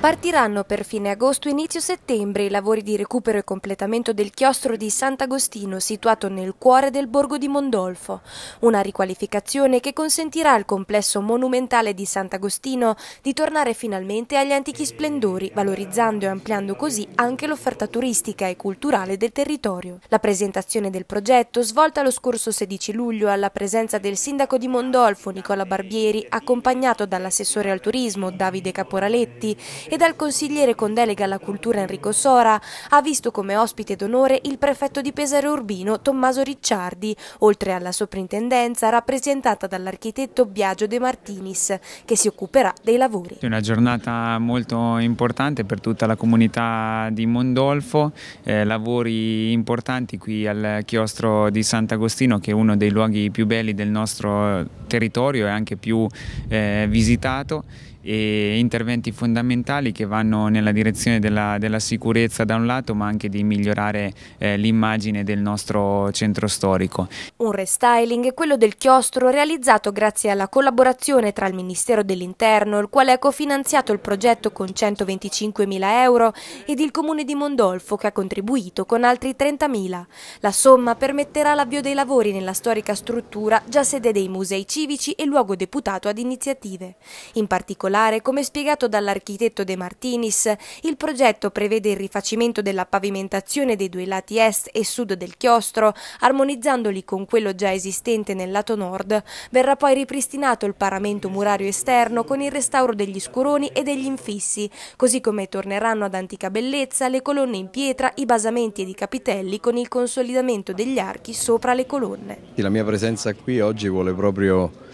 Partiranno per fine agosto-inizio settembre i lavori di recupero e completamento del chiostro di Sant'Agostino situato nel cuore del borgo di Mondolfo, una riqualificazione che consentirà al complesso monumentale di Sant'Agostino di tornare finalmente agli antichi splendori, valorizzando e ampliando così anche l'offerta turistica e culturale del territorio. La presentazione del progetto, svolta lo scorso 16 luglio alla presenza del sindaco di Mondolfo Nicola Barbieri, accompagnato dall'assessore al turismo Davide Caporaletti, e dal consigliere con delega alla cultura Enrico Sora, ha visto come ospite d'onore il prefetto di Pesaro Urbino Tommaso Ricciardi, oltre alla soprintendenza rappresentata dall'architetto Biagio De Martinis, che si occuperà dei lavori. È una giornata molto importante per tutta la comunità di Mondolfo, eh, lavori importanti qui al chiostro di Sant'Agostino che è uno dei luoghi più belli del nostro territorio e anche più eh, visitato e interventi fondamentali che vanno nella direzione della, della sicurezza da un lato ma anche di migliorare eh, l'immagine del nostro centro storico. Un restyling è quello del chiostro realizzato grazie alla collaborazione tra il Ministero dell'Interno, il quale ha cofinanziato il progetto con 125 mila euro ed il Comune di Mondolfo che ha contribuito con altri 30 mila. La somma permetterà l'avvio dei lavori nella storica struttura già sede dei musei civici e luogo deputato ad iniziative. In particolare particolare, come spiegato dall'architetto De Martinis, il progetto prevede il rifacimento della pavimentazione dei due lati est e sud del chiostro, armonizzandoli con quello già esistente nel lato nord. Verrà poi ripristinato il paramento murario esterno con il restauro degli scuroni e degli infissi, così come torneranno ad antica bellezza le colonne in pietra, i basamenti ed i capitelli con il consolidamento degli archi sopra le colonne. La mia presenza qui oggi vuole proprio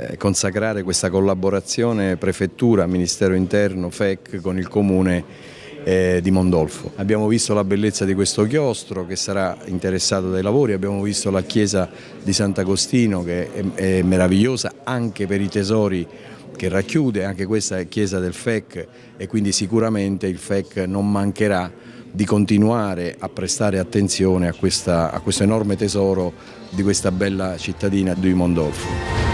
eh, consacrare questa collaborazione prefettura, Ministero Interno, FEC con il Comune eh, di Mondolfo. Abbiamo visto la bellezza di questo chiostro che sarà interessato dai lavori, abbiamo visto la chiesa di Sant'Agostino che è, meravigliosa anche per i tesori che racchiude, anche questa è chiesa del FEC e quindi sicuramente il FEC non mancherà di continuare a prestare attenzione a, questa, a questo enorme tesoro di questa bella cittadina di Mondolfo.